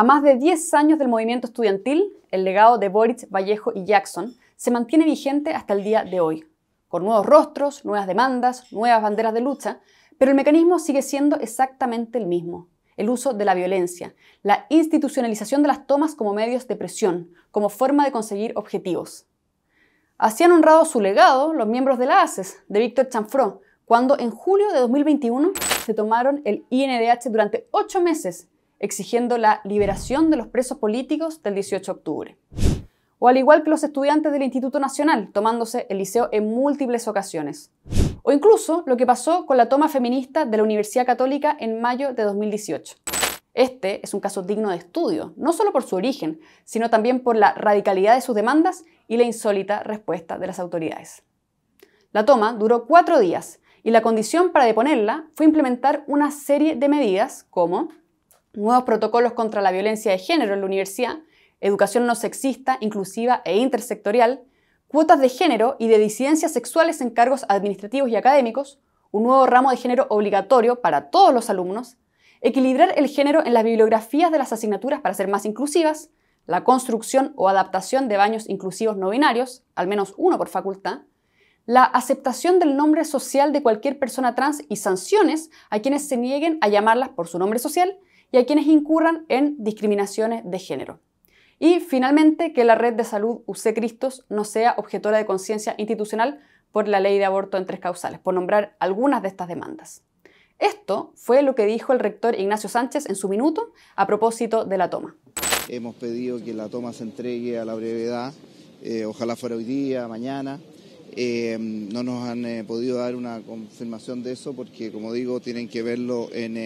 A más de 10 años del movimiento estudiantil, el legado de Boric, Vallejo y Jackson se mantiene vigente hasta el día de hoy, con nuevos rostros, nuevas demandas, nuevas banderas de lucha, pero el mecanismo sigue siendo exactamente el mismo. El uso de la violencia, la institucionalización de las tomas como medios de presión, como forma de conseguir objetivos. Así han honrado su legado los miembros de la ACES, de Víctor Chanfro, cuando en julio de 2021 se tomaron el INDH durante ocho meses exigiendo la liberación de los presos políticos del 18 de octubre. O al igual que los estudiantes del Instituto Nacional, tomándose el liceo en múltiples ocasiones. O incluso lo que pasó con la toma feminista de la Universidad Católica en mayo de 2018. Este es un caso digno de estudio, no solo por su origen, sino también por la radicalidad de sus demandas y la insólita respuesta de las autoridades. La toma duró cuatro días y la condición para deponerla fue implementar una serie de medidas como nuevos protocolos contra la violencia de género en la universidad, educación no sexista, inclusiva e intersectorial, cuotas de género y de disidencias sexuales en cargos administrativos y académicos, un nuevo ramo de género obligatorio para todos los alumnos, equilibrar el género en las bibliografías de las asignaturas para ser más inclusivas, la construcción o adaptación de baños inclusivos no binarios, al menos uno por facultad, la aceptación del nombre social de cualquier persona trans y sanciones a quienes se nieguen a llamarlas por su nombre social y a quienes incurran en discriminaciones de género. Y finalmente, que la red de salud UC Cristos no sea objetora de conciencia institucional por la ley de aborto en tres causales, por nombrar algunas de estas demandas. Esto fue lo que dijo el rector Ignacio Sánchez en su minuto a propósito de la toma. Hemos pedido que la toma se entregue a la brevedad, eh, ojalá fuera hoy día, mañana. Eh, no nos han eh, podido dar una confirmación de eso porque, como digo, tienen que verlo en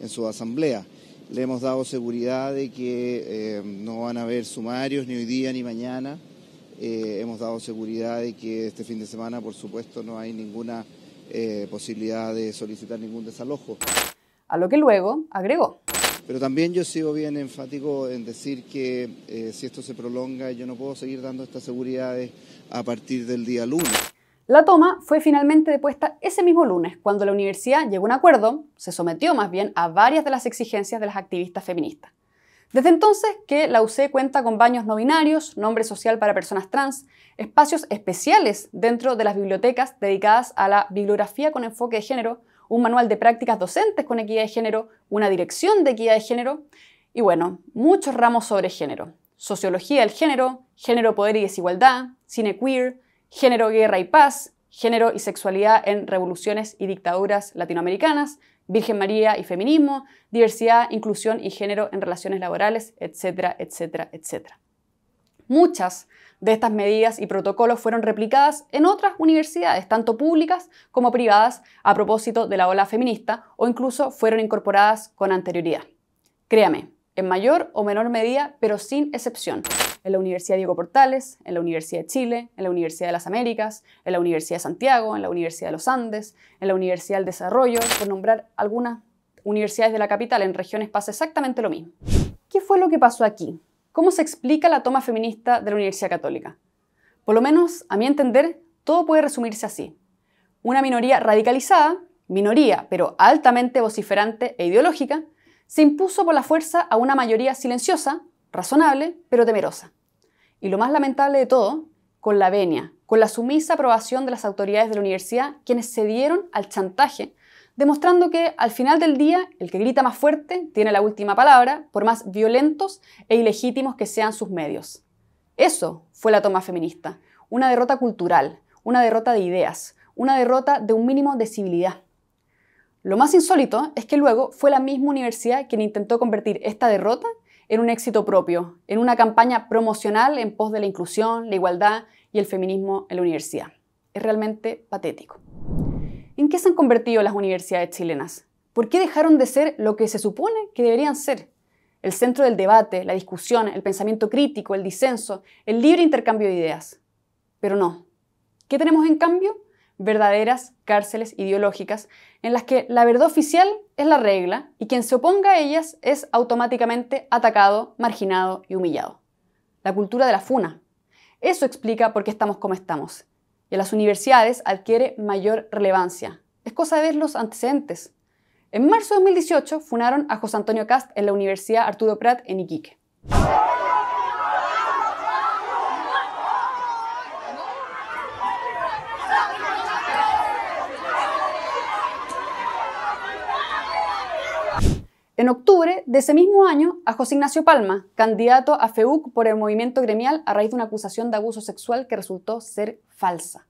en su asamblea. Le hemos dado seguridad de que eh, no van a haber sumarios ni hoy día ni mañana. Eh, hemos dado seguridad de que este fin de semana, por supuesto, no hay ninguna eh, posibilidad de solicitar ningún desalojo. A lo que luego agregó. Pero también yo sigo bien enfático en decir que si esto se prolonga, yo no puedo seguir dando estas seguridades a partir del día lunes. La toma fue finalmente depuesta ese mismo lunes, cuando la universidad llegó a un acuerdo, se sometió más bien a varias de las exigencias de las activistas feministas. Desde entonces que la UC cuenta con baños no binarios, nombre social para personas trans, espacios especiales dentro de las bibliotecas dedicadas a la bibliografía con enfoque de género, un manual de prácticas docentes con equidad de género, una dirección de equidad de género y bueno, muchos ramos sobre género. Sociología del género, género, poder y desigualdad, cine queer, género, guerra y paz, género y sexualidad en revoluciones y dictaduras latinoamericanas, Virgen María y feminismo, diversidad, inclusión y género en relaciones laborales, etcétera, etcétera, etcétera. Muchas de estas medidas y protocolos fueron replicadas en otras universidades, tanto públicas como privadas, a propósito de la ola feminista o incluso fueron incorporadas con anterioridad. Créame, en mayor o menor medida, pero sin excepción en la Universidad Diego Portales, en la Universidad de Chile, en la Universidad de las Américas, en la Universidad de Santiago, en la Universidad de los Andes, en la Universidad del Desarrollo, por nombrar algunas universidades de la capital, en regiones pasa exactamente lo mismo. ¿Qué fue lo que pasó aquí? ¿Cómo se explica la toma feminista de la Universidad Católica? Por lo menos, a mi entender, todo puede resumirse así. Una minoría radicalizada, minoría pero altamente vociferante e ideológica, se impuso por la fuerza a una mayoría silenciosa, razonable, pero temerosa. Y lo más lamentable de todo, con la venia, con la sumisa aprobación de las autoridades de la universidad, quienes cedieron al chantaje, demostrando que al final del día el que grita más fuerte tiene la última palabra, por más violentos e ilegítimos que sean sus medios. Eso fue la toma feminista, una derrota cultural, una derrota de ideas, una derrota de un mínimo de civilidad. Lo más insólito es que luego fue la misma universidad quien intentó convertir esta derrota en un éxito propio, en una campaña promocional en pos de la inclusión, la igualdad y el feminismo en la universidad. Es realmente patético. ¿En qué se han convertido las universidades chilenas? ¿Por qué dejaron de ser lo que se supone que deberían ser? El centro del debate, la discusión, el pensamiento crítico, el disenso, el libre intercambio de ideas. Pero no. ¿Qué tenemos en cambio? verdaderas cárceles ideológicas en las que la verdad oficial es la regla y quien se oponga a ellas es automáticamente atacado, marginado y humillado. La cultura de la funa. Eso explica por qué estamos como estamos. Y en las universidades adquiere mayor relevancia. Es cosa de ver los antecedentes. En marzo de 2018 funaron a José Antonio Cast en la Universidad Arturo Prat en Iquique. En octubre de ese mismo año, a José Ignacio Palma, candidato a FEUC por el movimiento gremial a raíz de una acusación de abuso sexual que resultó ser falsa.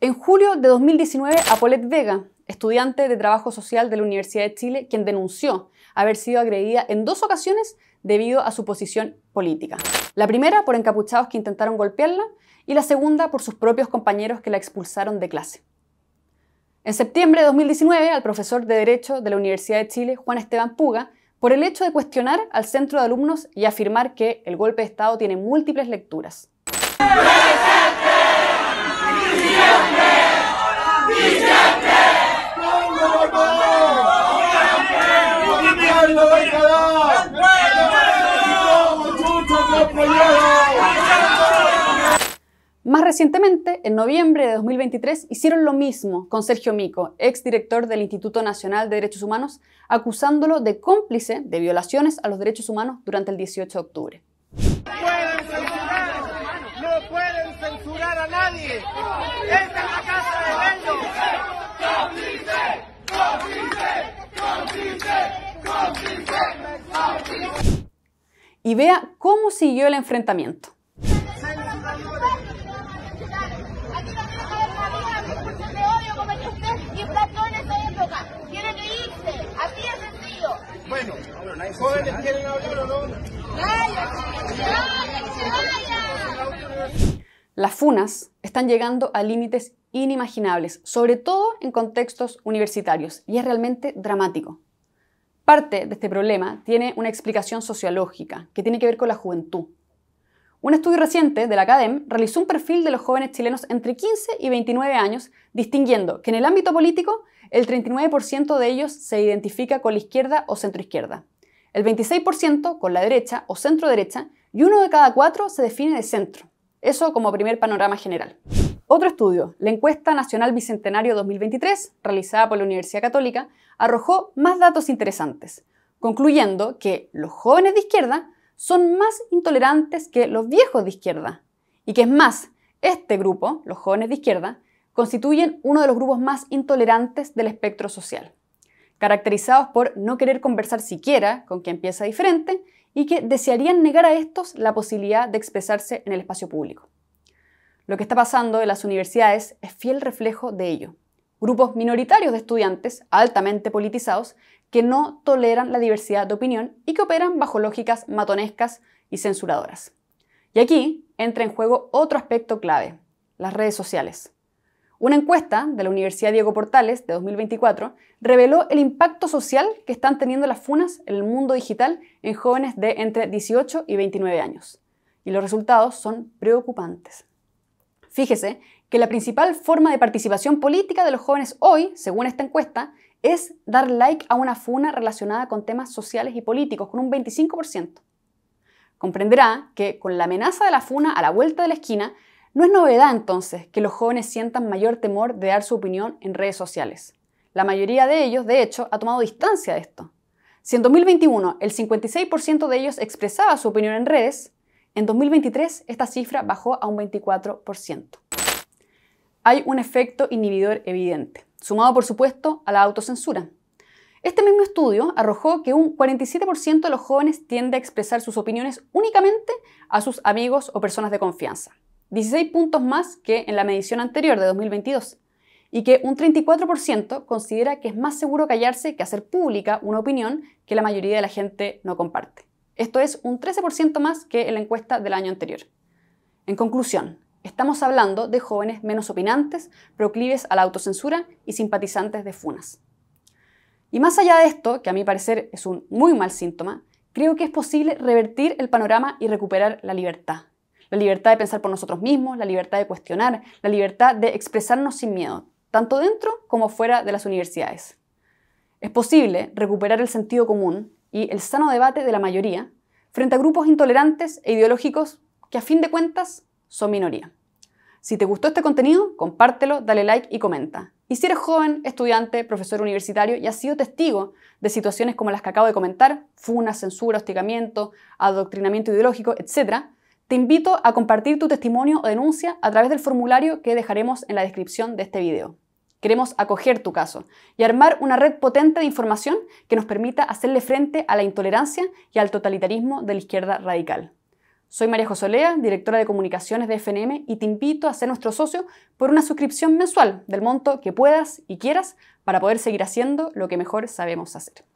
En julio de 2019, Apolet Vega, estudiante de Trabajo Social de la Universidad de Chile, quien denunció haber sido agredida en dos ocasiones debido a su posición política. La primera por encapuchados que intentaron golpearla y la segunda por sus propios compañeros que la expulsaron de clase. En septiembre de 2019, al profesor de Derecho de la Universidad de Chile, Juan Esteban Puga, por el hecho de cuestionar al centro de alumnos y afirmar que el golpe de Estado tiene múltiples lecturas. Más recientemente, en noviembre de 2023, hicieron lo mismo con Sergio Mico, director del Instituto Nacional de Derechos Humanos, acusándolo de cómplice de violaciones a los derechos humanos durante el 18 de octubre. ¡No pueden censurar a nadie! ¡Esta es la casa de Bello! ¡Cómplice! ¡Cómplice! ¡Cómplice! ¡Cómplice! ¡Cómplice! Y cómo siguió el enfrentamiento. Las funas están llegando a límites inimaginables, sobre todo en contextos universitarios, y es realmente dramático. Parte de este problema tiene una explicación sociológica, que tiene que ver con la juventud. Un estudio reciente de la Academ realizó un perfil de los jóvenes chilenos entre 15 y 29 años, distinguiendo que en el ámbito político el 39% de ellos se identifica con la izquierda o centroizquierda, el 26% con la derecha o centro derecha y uno de cada cuatro se define de centro. Eso como primer panorama general. Otro estudio, la encuesta nacional bicentenario 2023, realizada por la Universidad Católica, arrojó más datos interesantes, concluyendo que los jóvenes de izquierda son más intolerantes que los viejos de izquierda, y que es más, este grupo, los jóvenes de izquierda, constituyen uno de los grupos más intolerantes del espectro social, caracterizados por no querer conversar siquiera con quien piensa diferente y que desearían negar a estos la posibilidad de expresarse en el espacio público. Lo que está pasando en las universidades es fiel reflejo de ello. Grupos minoritarios de estudiantes, altamente politizados, que no toleran la diversidad de opinión y que operan bajo lógicas matonescas y censuradoras. Y aquí entra en juego otro aspecto clave, las redes sociales. Una encuesta de la Universidad Diego Portales de 2024 reveló el impacto social que están teniendo las funas en el mundo digital en jóvenes de entre 18 y 29 años. Y los resultados son preocupantes. Fíjese que la principal forma de participación política de los jóvenes hoy, según esta encuesta, es dar like a una funa relacionada con temas sociales y políticos, con un 25%. Comprenderá que con la amenaza de la funa a la vuelta de la esquina, no es novedad entonces que los jóvenes sientan mayor temor de dar su opinión en redes sociales. La mayoría de ellos, de hecho, ha tomado distancia de esto. Si en 2021 el 56% de ellos expresaba su opinión en redes, en 2023, esta cifra bajó a un 24%. Hay un efecto inhibidor evidente, sumado por supuesto a la autocensura. Este mismo estudio arrojó que un 47% de los jóvenes tiende a expresar sus opiniones únicamente a sus amigos o personas de confianza, 16 puntos más que en la medición anterior de 2022, y que un 34% considera que es más seguro callarse que hacer pública una opinión que la mayoría de la gente no comparte. Esto es un 13% más que en la encuesta del año anterior. En conclusión, estamos hablando de jóvenes menos opinantes, proclives a la autocensura y simpatizantes de funas. Y más allá de esto, que a mi parecer es un muy mal síntoma, creo que es posible revertir el panorama y recuperar la libertad. La libertad de pensar por nosotros mismos, la libertad de cuestionar, la libertad de expresarnos sin miedo, tanto dentro como fuera de las universidades. Es posible recuperar el sentido común y el sano debate de la mayoría frente a grupos intolerantes e ideológicos que a fin de cuentas son minoría. Si te gustó este contenido, compártelo, dale like y comenta. Y si eres joven, estudiante, profesor universitario y has sido testigo de situaciones como las que acabo de comentar, funas, censura, hostigamiento, adoctrinamiento ideológico, etc., te invito a compartir tu testimonio o denuncia a través del formulario que dejaremos en la descripción de este video. Queremos acoger tu caso y armar una red potente de información que nos permita hacerle frente a la intolerancia y al totalitarismo de la izquierda radical. Soy María Josolea, directora de comunicaciones de FNM, y te invito a ser nuestro socio por una suscripción mensual del monto que puedas y quieras para poder seguir haciendo lo que mejor sabemos hacer.